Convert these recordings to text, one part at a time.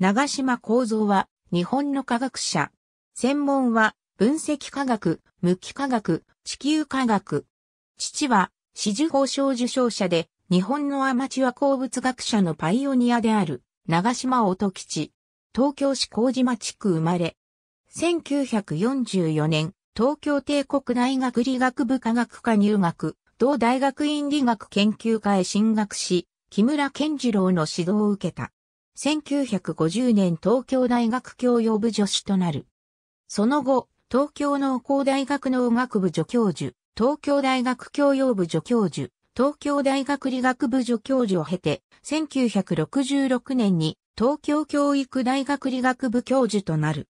長島構三は日本の科学者。専門は分析科学、無機科学、地球科学。父は四十法賞受賞者で日本のアマチュア鉱物学者のパイオニアである長島音吉。東京市麹島地区生まれ。1944年、東京帝国大学理学部科学科入学、同大学院理学研究科へ進学し、木村健次郎の指導を受けた。1950年東京大学教養部助手となる。その後、東京農工大学農学部助教授、東京大学教養部助教授、東京大学理学部助教授を経て、1966年に東京教育大学理学部教授となる。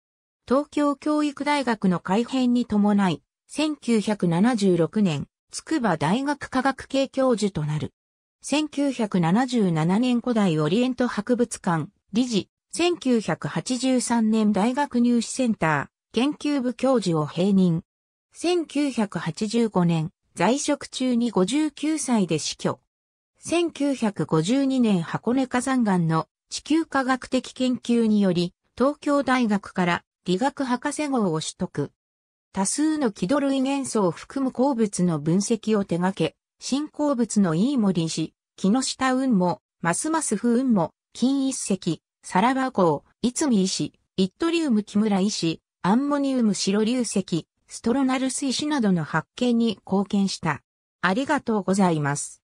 東京教育大学の改編に伴い、1976年、筑波大学科学系教授となる。1977年古代オリエント博物館、理事、1983年大学入試センター、研究部教授を併任。1985年、在職中に59歳で死去。1952年箱根火山岩の地球科学的研究により、東京大学から理学博士号を取得。多数の気土類元素を含む鉱物の分析を手掛け、新鉱物の飯森氏、木下雲も、ますます不運も、金一石、サラバ港、いつみ石、イットリウム木村石、アンモニウム白流石、ストロナルス石などの発見に貢献した。ありがとうございます。